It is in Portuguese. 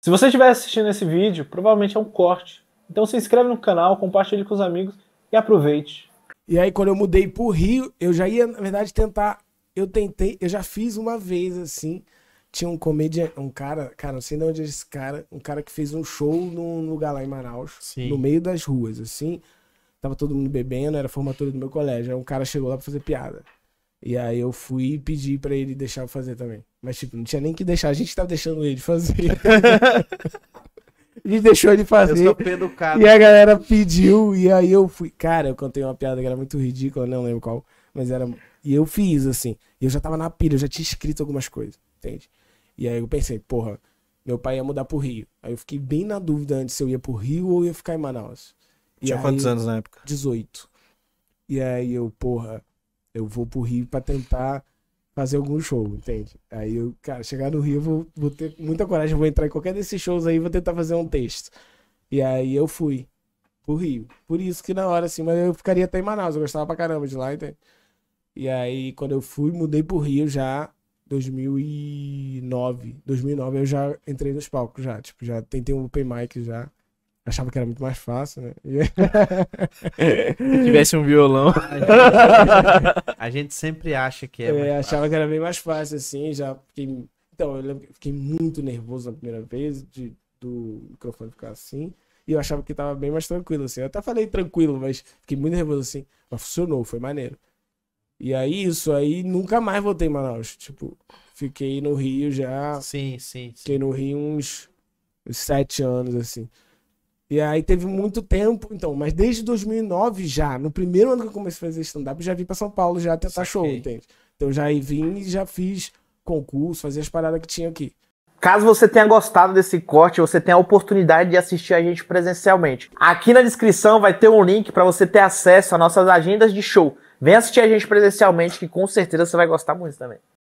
Se você estiver assistindo esse vídeo, provavelmente é um corte. Então se inscreve no canal, compartilhe com os amigos e aproveite. E aí quando eu mudei pro Rio, eu já ia, na verdade, tentar. Eu tentei, eu já fiz uma vez assim. Tinha um comédia, um cara, cara, não sei de onde é esse cara, um cara que fez um show num lugar lá em Manaus, Sim. no meio das ruas, assim. Tava todo mundo bebendo, era formatura do meu colégio. Aí um cara chegou lá pra fazer piada. E aí eu fui e pedi para ele deixar eu fazer também. Mas, tipo, não tinha nem que deixar. A gente tava deixando ele fazer. a gente deixou ele fazer. Eu sou E a galera pediu. E aí eu fui. Cara, eu contei uma piada que era muito ridícula, não lembro qual. Mas era. E eu fiz, assim. E eu já tava na pilha, eu já tinha escrito algumas coisas, entende? E aí eu pensei, porra, meu pai ia mudar pro Rio. Aí eu fiquei bem na dúvida antes se eu ia pro Rio ou ia ficar em Manaus. E tinha aí, quantos anos na época? 18. E aí eu, porra, eu vou pro Rio pra tentar fazer algum show, entende? Aí eu, cara, chegar no Rio, vou, vou ter muita coragem, vou entrar em qualquer desses shows aí, vou tentar fazer um texto. E aí eu fui pro Rio. Por isso que na hora, assim, mas eu ficaria até em Manaus, eu gostava pra caramba de lá, entende? E aí, quando eu fui, mudei pro Rio já, 2009. 2009 eu já entrei nos palcos já, tipo, já tentei um open mic já achava que era muito mais fácil, né? E... Se tivesse um violão. A gente sempre acha que é. é achava fácil. que era bem mais fácil, assim, já fiquei... Então, eu lembro que fiquei muito nervoso na primeira vez de, do microfone ficar assim. E eu achava que tava bem mais tranquilo, assim. Eu até falei tranquilo, mas fiquei muito nervoso assim. Mas funcionou, foi maneiro. E aí, isso aí, nunca mais voltei em Manaus. Tipo, fiquei no Rio já. Sim, sim. sim. Fiquei no Rio uns sete anos, assim. E aí teve muito tempo, então, mas desde 2009 já, no primeiro ano que eu comecei a fazer stand-up, já vim para São Paulo já tentar show, entende? Então já vim e já fiz concurso, fazia as paradas que tinha aqui. Caso você tenha gostado desse corte, você tem a oportunidade de assistir a gente presencialmente. Aqui na descrição vai ter um link para você ter acesso a nossas agendas de show. Vem assistir a gente presencialmente, que com certeza você vai gostar muito também.